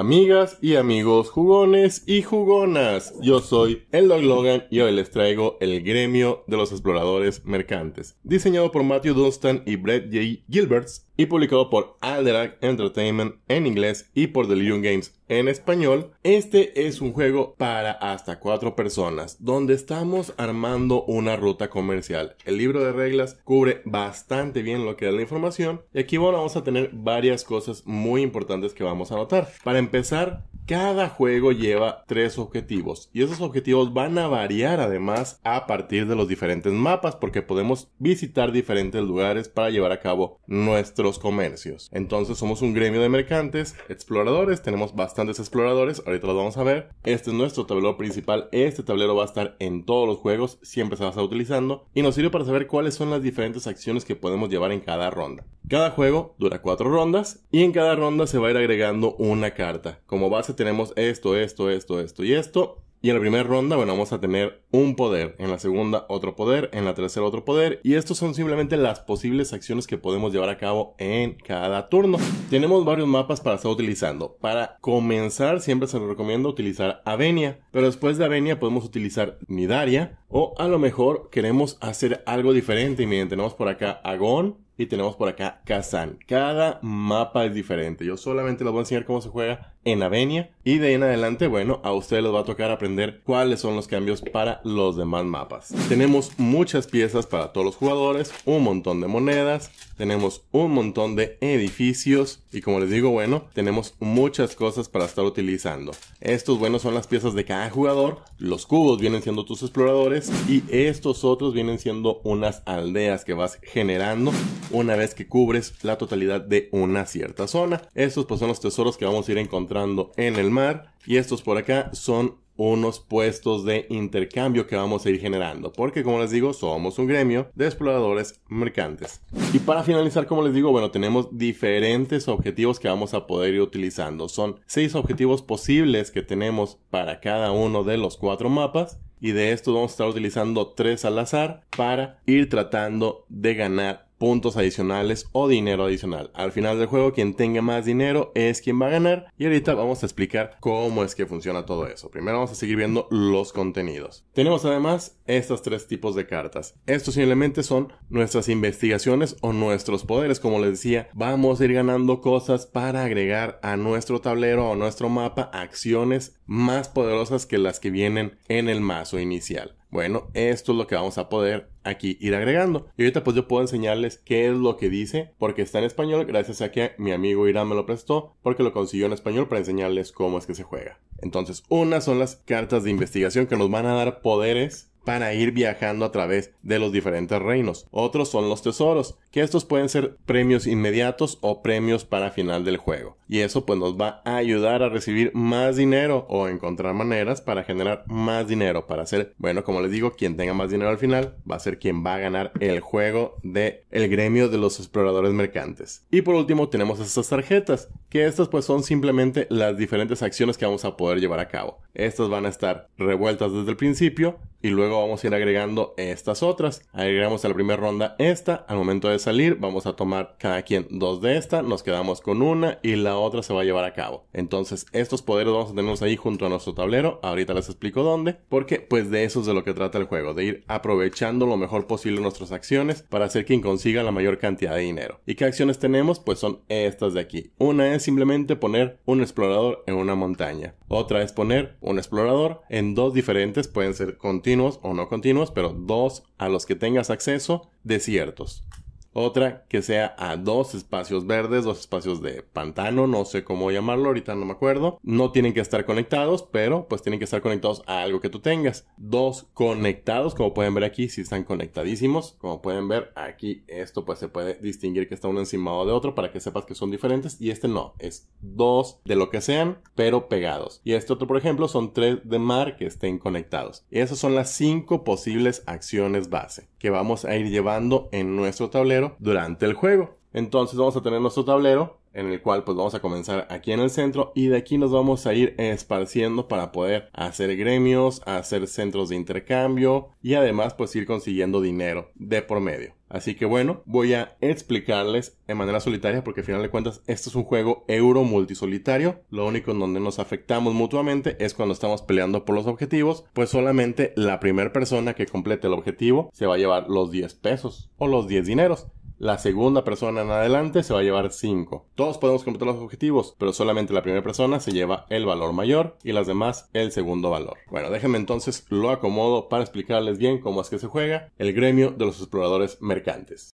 amigas y amigos jugones y jugonas. Yo soy el Logan y hoy les traigo el gremio de los exploradores mercantes. Diseñado por Matthew Dunstan y Brett J. Gilberts, y publicado por Alderac Entertainment en inglés y por The Legion Games en español, este es un juego para hasta cuatro personas, donde estamos armando una ruta comercial. El libro de reglas cubre bastante bien lo que es la información y aquí vamos a tener varias cosas muy importantes que vamos a notar. Para empezar, cada juego lleva tres objetivos y esos objetivos van a variar además a partir de los diferentes mapas porque podemos visitar diferentes lugares para llevar a cabo nuestro comercios. Entonces somos un gremio de mercantes, exploradores, tenemos bastantes exploradores, ahorita los vamos a ver. Este es nuestro tablero principal, este tablero va a estar en todos los juegos, siempre se va a estar utilizando y nos sirve para saber cuáles son las diferentes acciones que podemos llevar en cada ronda. Cada juego dura cuatro rondas y en cada ronda se va a ir agregando una carta. Como base tenemos esto, esto, esto, esto y esto y en la primera ronda, bueno, vamos a tener un poder, en la segunda otro poder, en la tercera otro poder, y estos son simplemente las posibles acciones que podemos llevar a cabo en cada turno. Tenemos varios mapas para estar utilizando. Para comenzar, siempre se nos recomienda utilizar Avenia, pero después de Avenia podemos utilizar Nidaria, o a lo mejor queremos hacer algo diferente, y miren, tenemos por acá Agon y tenemos por acá Kazan. Cada mapa es diferente. Yo solamente les voy a enseñar cómo se juega en Avenia. Y de ahí en adelante, bueno, a ustedes les va a tocar aprender cuáles son los cambios para los demás mapas. Tenemos muchas piezas para todos los jugadores, un montón de monedas, tenemos un montón de edificios y como les digo, bueno, tenemos muchas cosas para estar utilizando. Estos, bueno, son las piezas de cada jugador, los cubos vienen siendo tus exploradores y estos otros vienen siendo unas aldeas que vas generando una vez que cubres la totalidad de una cierta zona. Estos pues son los tesoros que vamos a ir encontrando en el mar. Y estos por acá son unos puestos de intercambio que vamos a ir generando, porque como les digo, somos un gremio de exploradores mercantes. Y para finalizar, como les digo, bueno, tenemos diferentes objetivos que vamos a poder ir utilizando. Son seis objetivos posibles que tenemos para cada uno de los cuatro mapas y de estos vamos a estar utilizando tres al azar para ir tratando de ganar puntos adicionales o dinero adicional. Al final del juego, quien tenga más dinero es quien va a ganar. Y ahorita vamos a explicar cómo es que funciona todo eso. Primero vamos a seguir viendo los contenidos. Tenemos además estos tres tipos de cartas. Estos simplemente son nuestras investigaciones o nuestros poderes. Como les decía, vamos a ir ganando cosas para agregar a nuestro tablero o nuestro mapa acciones más poderosas que las que vienen en el mazo inicial. Bueno, esto es lo que vamos a poder aquí ir agregando. Y ahorita pues yo puedo enseñarles qué es lo que dice, porque está en español, gracias a que mi amigo Irán me lo prestó, porque lo consiguió en español para enseñarles cómo es que se juega. Entonces, unas son las cartas de investigación que nos van a dar poderes para ir viajando a través de los diferentes reinos. Otros son los tesoros, que estos pueden ser premios inmediatos o premios para final del juego. Y eso pues nos va a ayudar a recibir más dinero o encontrar maneras para generar más dinero, para hacer, bueno, como les digo, quien tenga más dinero al final va a ser quien va a ganar el juego de el gremio de los exploradores mercantes. Y por último tenemos estas tarjetas que estas pues son simplemente las diferentes acciones que vamos a poder llevar a cabo. Estas van a estar revueltas desde el principio y luego vamos a ir agregando estas otras. Agregamos a la primera ronda esta, al momento de salir vamos a tomar cada quien dos de esta, nos quedamos con una y la otra se va a llevar a cabo. Entonces estos poderes vamos a tenerlos ahí junto a nuestro tablero, ahorita les explico dónde, porque pues de eso es de lo que trata el juego, de ir aprovechando lo mejor posible nuestras acciones para hacer quien consiga la mayor cantidad de dinero. ¿Y qué acciones tenemos? Pues son estas de aquí. Una es simplemente poner un explorador en una montaña. Otra es poner un explorador en dos diferentes, pueden ser continuos o no continuos, pero dos a los que tengas acceso desiertos. Otra que sea a dos espacios verdes, dos espacios de pantano, no sé cómo llamarlo, ahorita no me acuerdo. No tienen que estar conectados, pero pues tienen que estar conectados a algo que tú tengas. Dos conectados, como pueden ver aquí, si están conectadísimos. Como pueden ver aquí, esto pues se puede distinguir que está uno o de otro para que sepas que son diferentes. Y este no, es dos de lo que sean, pero pegados. Y este otro, por ejemplo, son tres de mar que estén conectados. Y esas son las cinco posibles acciones base que vamos a ir llevando en nuestro tablero durante el juego. Entonces vamos a tener nuestro tablero en el cual pues vamos a comenzar aquí en el centro y de aquí nos vamos a ir esparciendo para poder hacer gremios, hacer centros de intercambio y además pues ir consiguiendo dinero de por medio. Así que bueno, voy a explicarles en manera solitaria porque al final de cuentas esto es un juego euro multisolitario. Lo único en donde nos afectamos mutuamente es cuando estamos peleando por los objetivos, pues solamente la primera persona que complete el objetivo se va a llevar los 10 pesos o los 10 dineros. La segunda persona en adelante se va a llevar 5. Todos podemos completar los objetivos, pero solamente la primera persona se lleva el valor mayor y las demás el segundo valor. Bueno, déjenme entonces lo acomodo para explicarles bien cómo es que se juega el gremio de los exploradores mercantes.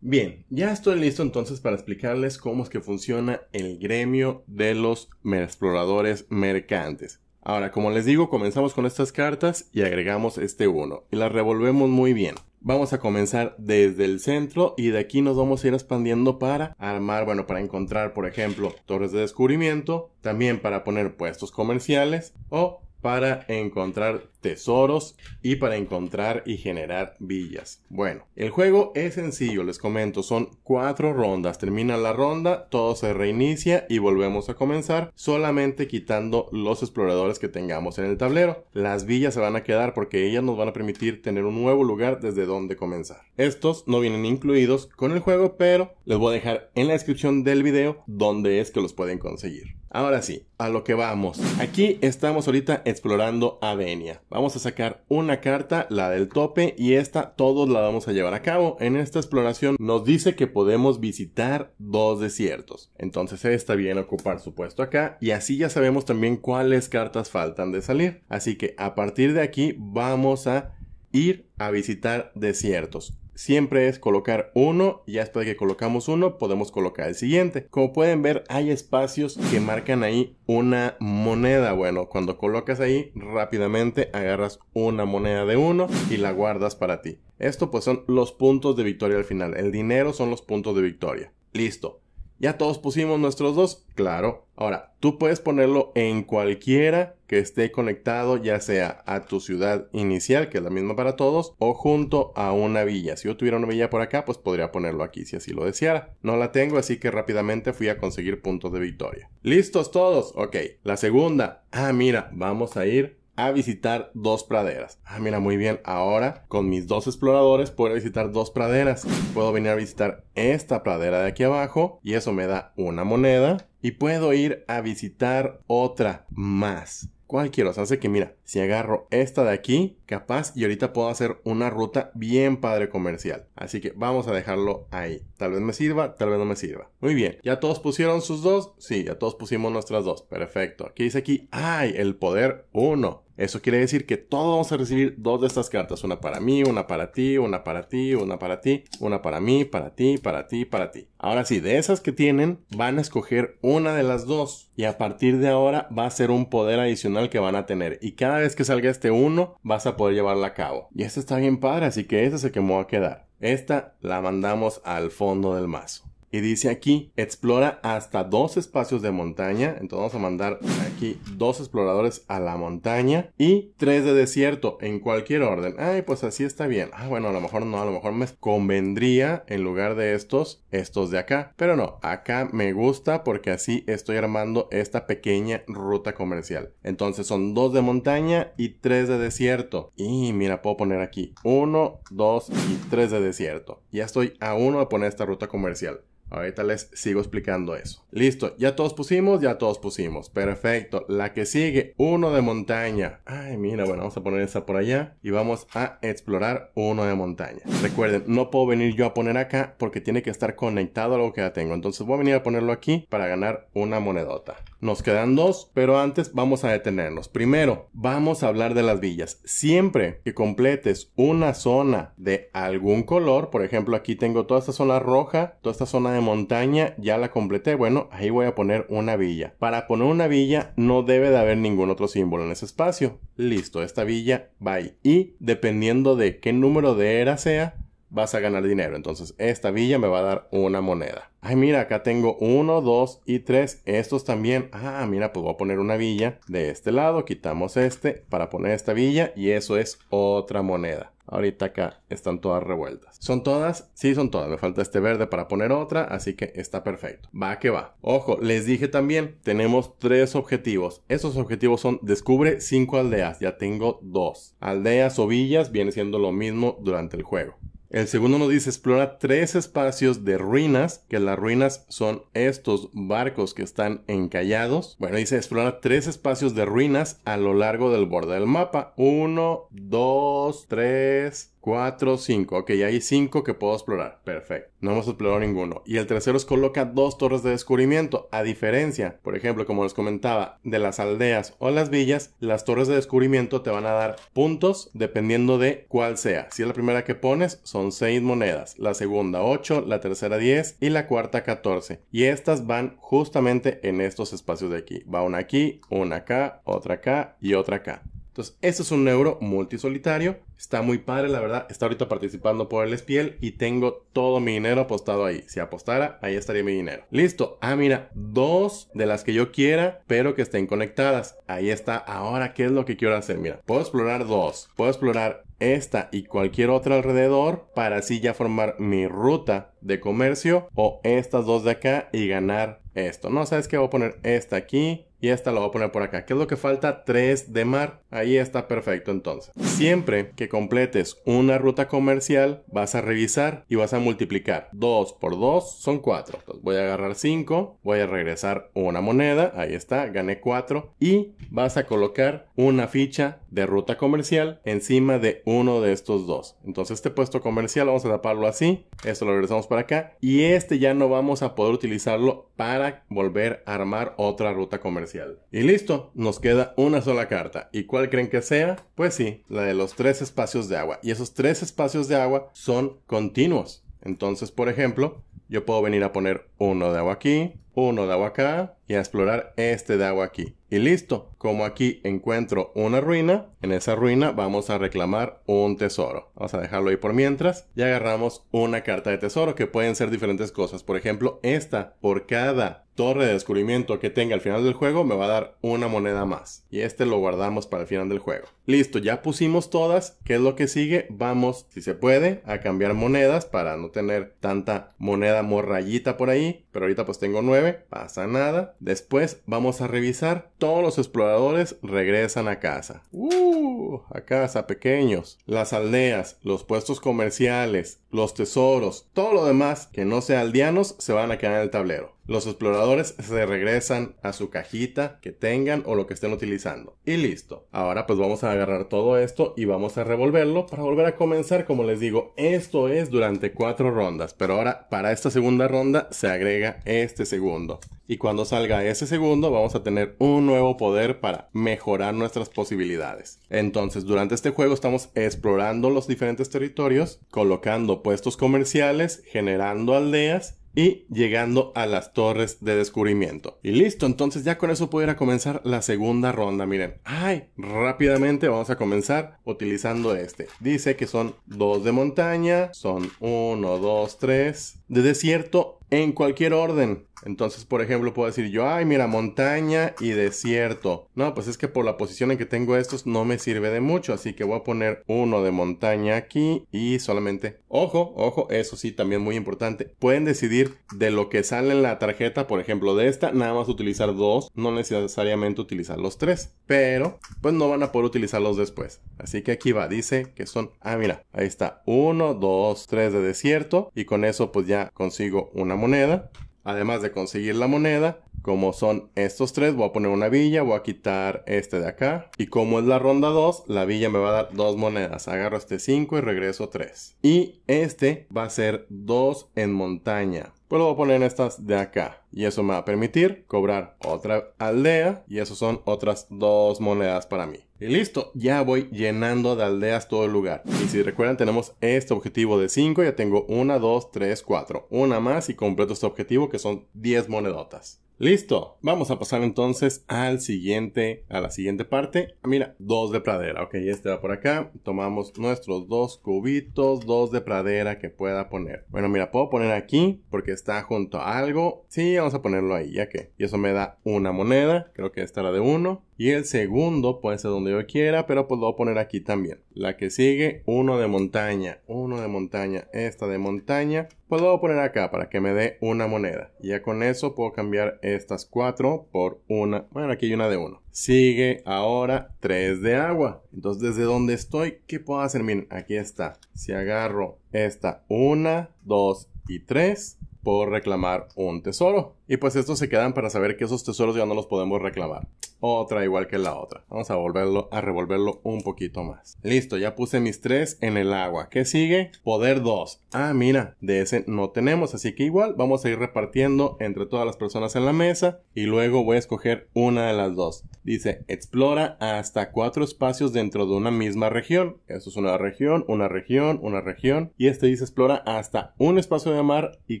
Bien, ya estoy listo entonces para explicarles cómo es que funciona el gremio de los exploradores mercantes. Ahora, como les digo, comenzamos con estas cartas y agregamos este uno. y las revolvemos muy bien. Vamos a comenzar desde el centro y de aquí nos vamos a ir expandiendo para armar, bueno, para encontrar, por ejemplo, torres de descubrimiento, también para poner puestos comerciales o para encontrar tesoros y para encontrar y generar villas. Bueno, el juego es sencillo, les comento, son cuatro rondas. Termina la ronda, todo se reinicia y volvemos a comenzar, solamente quitando los exploradores que tengamos en el tablero. Las villas se van a quedar porque ellas nos van a permitir tener un nuevo lugar desde donde comenzar. Estos no vienen incluidos con el juego, pero les voy a dejar en la descripción del video donde es que los pueden conseguir. Ahora sí, a lo que vamos. Aquí estamos ahorita explorando Avenia. Vamos a sacar una carta, la del tope, y esta todos la vamos a llevar a cabo. En esta exploración nos dice que podemos visitar dos desiertos. Entonces está bien ocupar su puesto acá, y así ya sabemos también cuáles cartas faltan de salir. Así que a partir de aquí vamos a ir a visitar desiertos siempre es colocar uno y después de que colocamos uno podemos colocar el siguiente. Como pueden ver hay espacios que marcan ahí una moneda. Bueno, cuando colocas ahí rápidamente agarras una moneda de uno y la guardas para ti. Esto pues son los puntos de victoria al final. El dinero son los puntos de victoria. Listo. Ya todos pusimos nuestros dos, claro. Ahora, tú puedes ponerlo en cualquiera que esté conectado, ya sea a tu ciudad inicial, que es la misma para todos, o junto a una villa. Si yo tuviera una villa por acá, pues podría ponerlo aquí si así lo deseara. No la tengo, así que rápidamente fui a conseguir puntos de victoria. ¿Listos todos? Ok. La segunda. Ah, mira, vamos a ir a visitar dos praderas. Ah, mira, muy bien. Ahora, con mis dos exploradores, puedo visitar dos praderas. Puedo venir a visitar esta pradera de aquí abajo y eso me da una moneda. Y puedo ir a visitar otra más. ¿Cuál quiero? O sea, hace que mira, si agarro esta de aquí, capaz y ahorita puedo hacer una ruta bien padre comercial. Así que vamos a dejarlo ahí. Tal vez me sirva, tal vez no me sirva. Muy bien. ¿Ya todos pusieron sus dos? Sí, ya todos pusimos nuestras dos. Perfecto. ¿Qué dice aquí? ¡Ay! El poder 1. Eso quiere decir que todos vamos a recibir dos de estas cartas, una para mí, una para ti, una para ti, una para ti, una para mí, para ti, para ti, para ti. Ahora sí, de esas que tienen, van a escoger una de las dos y a partir de ahora va a ser un poder adicional que van a tener y cada vez que salga este uno vas a poder llevarla a cabo. Y esta está bien padre, así que ese se quemó a quedar. Esta la mandamos al fondo del mazo. Y dice aquí, explora hasta dos espacios de montaña. Entonces vamos a mandar aquí dos exploradores a la montaña y tres de desierto en cualquier orden. Ay, pues así está bien. Ah, bueno, a lo mejor no, a lo mejor me convendría en lugar de estos, estos de acá. Pero no, acá me gusta porque así estoy armando esta pequeña ruta comercial. Entonces son dos de montaña y tres de desierto. Y mira, puedo poner aquí uno, dos y tres de desierto. Ya estoy a uno de poner esta ruta comercial. Ahorita les sigo explicando eso. Listo, ya todos pusimos, ya todos pusimos. Perfecto. La que sigue, uno de montaña. Ay, mira, bueno, vamos a poner esa por allá y vamos a explorar uno de montaña. Recuerden, no puedo venir yo a poner acá porque tiene que estar conectado a lo que ya tengo. Entonces voy a venir a ponerlo aquí para ganar una monedota. Nos quedan dos, pero antes vamos a detenernos. Primero, vamos a hablar de las villas. Siempre que completes una zona de algún color, por ejemplo, aquí tengo toda esta zona roja, toda esta zona de montaña, ya la completé. Bueno, ahí voy a poner una villa. Para poner una villa no debe de haber ningún otro símbolo en ese espacio. Listo, esta villa va Y dependiendo de qué número de era sea, vas a ganar dinero. Entonces, esta villa me va a dar una moneda. Ay, mira, acá tengo uno, dos y tres. Estos también. Ah, mira, pues voy a poner una villa de este lado. Quitamos este para poner esta villa y eso es otra moneda. Ahorita acá están todas revueltas. ¿Son todas? Sí, son todas. Me falta este verde para poner otra, así que está perfecto. Va que va. Ojo, les dije también, tenemos tres objetivos. Esos objetivos son descubre cinco aldeas. Ya tengo dos. Aldeas o villas viene siendo lo mismo durante el juego. El segundo nos dice explora tres espacios de ruinas, que las ruinas son estos barcos que están encallados. Bueno, dice explora tres espacios de ruinas a lo largo del borde del mapa. Uno, dos, tres, 4, 5. Ok, hay 5 que puedo explorar. Perfecto. No hemos explorado ninguno. Y el tercero es coloca dos torres de descubrimiento. A diferencia, por ejemplo, como les comentaba, de las aldeas o las villas, las torres de descubrimiento te van a dar puntos dependiendo de cuál sea. Si es la primera que pones, son 6 monedas. La segunda 8, la tercera 10 y la cuarta 14. Y estas van justamente en estos espacios de aquí. Va una aquí, una acá, otra acá y otra acá. Entonces, este es un euro multisolitario. Está muy padre, la verdad. Está ahorita participando por el Spiel y tengo todo mi dinero apostado ahí. Si apostara, ahí estaría mi dinero. Listo. Ah, mira, dos de las que yo quiera, pero que estén conectadas. Ahí está. Ahora, ¿qué es lo que quiero hacer? Mira, puedo explorar dos. Puedo explorar esta y cualquier otra alrededor para así ya formar mi ruta de comercio o estas dos de acá y ganar esto. No, sabes qué? voy a poner esta aquí y esta la voy a poner por acá. ¿Qué es lo que falta? 3 de mar. Ahí está perfecto entonces. Siempre que completes una ruta comercial, vas a revisar y vas a multiplicar. 2 por 2 son 4. Entonces voy a agarrar 5, voy a regresar una moneda, ahí está, gané 4 y vas a colocar una ficha de ruta comercial encima de uno de estos dos. Entonces este puesto comercial vamos a taparlo así, esto lo regresamos para acá y este ya no vamos a poder utilizarlo para volver a armar otra ruta comercial. Y listo, nos queda una sola carta. ¿Y cuál creen que sea? Pues sí, la de los tres espacios de agua. Y esos tres espacios de agua son continuos. Entonces, por ejemplo, yo puedo venir a poner uno de agua aquí, uno de agua acá y a explorar este de agua aquí. Y listo, como aquí encuentro una ruina, en esa ruina vamos a reclamar un tesoro. Vamos a dejarlo ahí por mientras y agarramos una carta de tesoro que pueden ser diferentes cosas. Por ejemplo, esta por cada torre de descubrimiento que tenga al final del juego me va a dar una moneda más. Y este lo guardamos para el final del juego. Listo, ya pusimos todas. ¿Qué es lo que sigue? Vamos, si se puede, a cambiar monedas para no tener tanta moneda morrayita por ahí. Pero ahorita pues tengo nueve pasa nada. Después vamos a revisar. Todos los exploradores regresan a casa. Uh, a casa, pequeños. Las aldeas, los puestos comerciales, los tesoros, todo lo demás que no sea aldeanos se van a quedar en el tablero. Los exploradores se regresan a su cajita que tengan o lo que estén utilizando. Y listo. Ahora pues vamos a agarrar todo esto y vamos a revolverlo para volver a comenzar. Como les digo, esto es durante cuatro rondas. Pero ahora para esta segunda ronda se agrega este segundo. Y cuando salga ese segundo vamos a tener un nuevo poder para mejorar nuestras posibilidades. Entonces durante este juego estamos explorando los diferentes territorios, colocando puestos comerciales, generando aldeas y llegando a las torres de descubrimiento. Y listo, entonces ya con eso pudiera comenzar la segunda ronda, miren. ¡Ay! Rápidamente vamos a comenzar utilizando este. Dice que son dos de montaña, son uno, dos, tres. De desierto en cualquier orden. Entonces, por ejemplo, puedo decir yo, ay, mira, montaña y desierto. No, pues es que por la posición en que tengo estos no me sirve de mucho, así que voy a poner uno de montaña aquí y solamente, ojo, ojo, eso sí, también muy importante. Pueden decidir de lo que sale en la tarjeta, por ejemplo, de esta, nada más utilizar dos, no necesariamente utilizar los tres, pero pues no van a poder utilizarlos después. Así que aquí va, dice que son, ah, mira, ahí está, uno, dos, tres de desierto y con eso pues ya consigo una moneda. Además de conseguir la moneda, como son estos tres, voy a poner una villa, voy a quitar este de acá. Y como es la ronda 2, la villa me va a dar dos monedas. Agarro este 5 y regreso 3. Y este va a ser 2 en montaña pues lo voy a poner estas de acá. Y eso me va a permitir cobrar otra aldea y eso son otras dos monedas para mí. Y listo, ya voy llenando de aldeas todo el lugar. Y si recuerdan tenemos este objetivo de 5, ya tengo 1, 2, 3, 4. Una más y completo este objetivo que son 10 monedotas. Listo, vamos a pasar entonces al siguiente, a la siguiente parte. Mira, dos de pradera, ok, este va por acá. Tomamos nuestros dos cubitos, dos de pradera que pueda poner. Bueno, mira, puedo poner aquí porque está junto a algo. Sí, vamos a ponerlo ahí, ya que. Y eso me da una moneda, creo que esta era de uno. Y el segundo puede ser donde yo quiera, pero pues lo voy a poner aquí también. La que sigue, uno de montaña, uno de montaña, esta de montaña puedo poner acá para que me dé una moneda. Ya con eso puedo cambiar estas cuatro por una. Bueno, aquí hay una de uno. Sigue ahora tres de agua. Entonces, desde donde estoy, ¿qué puedo hacer? Miren, aquí está. Si agarro esta una, dos y tres, puedo reclamar un tesoro. Y pues estos se quedan para saber que esos tesoros ya no los podemos reclamar. Otra igual que la otra. Vamos a volverlo a revolverlo un poquito más. Listo, ya puse mis tres en el agua. ¿Qué sigue? Poder 2. Ah, mira, de ese no tenemos, así que igual vamos a ir repartiendo entre todas las personas en la mesa y luego voy a escoger una de las dos. Dice, explora hasta cuatro espacios dentro de una misma región. Eso es una región, una región, una región. Y este dice explora hasta un espacio de mar y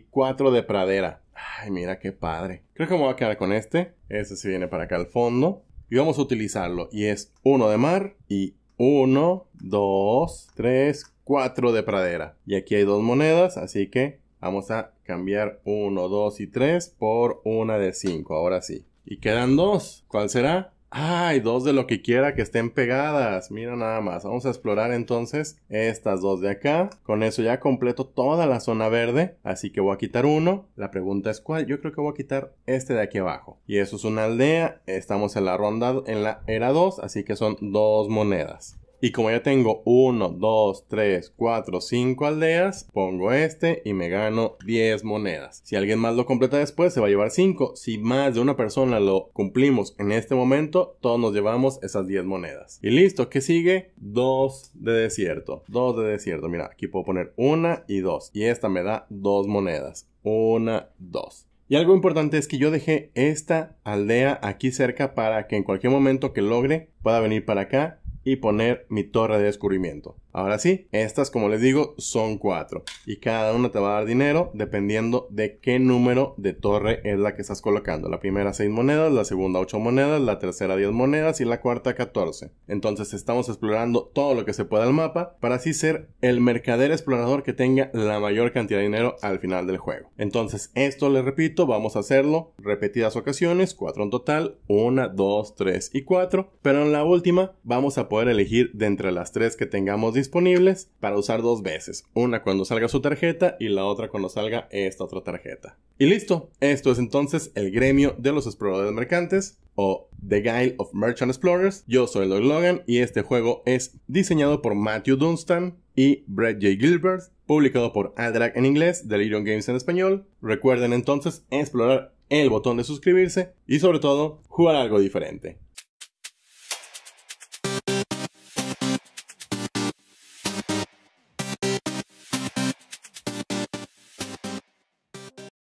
cuatro de pradera. Ay, mira qué padre. Creo que me voy a quedar con este. Este se viene para acá al fondo. Y vamos a utilizarlo. Y es uno de mar y uno, dos, tres, cuatro de pradera. Y aquí hay dos monedas, así que vamos a cambiar uno, dos y tres por una de cinco. Ahora sí. Y quedan dos. ¿Cuál será? Ay, dos de lo que quiera que estén pegadas. Mira nada más. Vamos a explorar entonces estas dos de acá. Con eso ya completo toda la zona verde. Así que voy a quitar uno. La pregunta es cuál. Yo creo que voy a quitar este de aquí abajo. Y eso es una aldea. Estamos en la ronda, en la era 2. Así que son dos monedas. Y como ya tengo 1, 2, 3, 4, 5 aldeas, pongo este y me gano 10 monedas. Si alguien más lo completa después, se va a llevar 5. Si más de una persona lo cumplimos en este momento, todos nos llevamos esas 10 monedas. Y listo, ¿qué sigue? 2 de desierto. 2 de desierto. Mira, aquí puedo poner una y dos. Y esta me da 2 monedas. 1, 2. Y algo importante es que yo dejé esta aldea aquí cerca para que en cualquier momento que logre pueda venir para acá y poner mi torre de descubrimiento. Ahora sí, estas como les digo son cuatro y cada una te va a dar dinero dependiendo de qué número de torre es la que estás colocando. La primera 6 monedas, la segunda 8 monedas, la tercera 10 monedas y la cuarta 14. Entonces estamos explorando todo lo que se pueda el mapa para así ser el mercader explorador que tenga la mayor cantidad de dinero al final del juego. Entonces esto les repito, vamos a hacerlo repetidas ocasiones, cuatro en total, 1, 2, 3 y 4, pero en la última vamos a poder elegir de entre las tres que tengamos disponibles para usar dos veces, una cuando salga su tarjeta y la otra cuando salga esta otra tarjeta. Y listo, esto es entonces el gremio de los exploradores mercantes o The Guild of Merchant Explorers. Yo soy Lloyd Logan y este juego es diseñado por Matthew Dunstan y Brett J. Gilbert, publicado por Adrag en inglés, Delirium Games en español. Recuerden entonces explorar el botón de suscribirse y sobre todo jugar algo diferente.